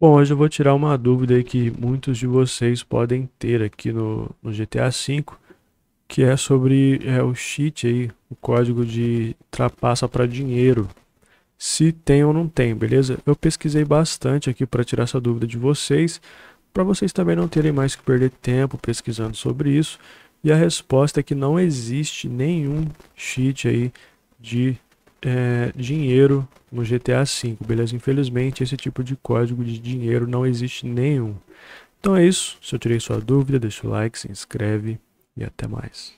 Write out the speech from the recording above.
Bom, hoje eu vou tirar uma dúvida aí que muitos de vocês podem ter aqui no, no GTA V, que é sobre é, o cheat aí, o código de trapaça para dinheiro. Se tem ou não tem, beleza? Eu pesquisei bastante aqui para tirar essa dúvida de vocês, para vocês também não terem mais que perder tempo pesquisando sobre isso. E a resposta é que não existe nenhum cheat aí de é, dinheiro no GTA V, beleza? Infelizmente, esse tipo de código de dinheiro não existe nenhum. Então é isso. Se eu tirei sua dúvida, deixa o like, se inscreve e até mais.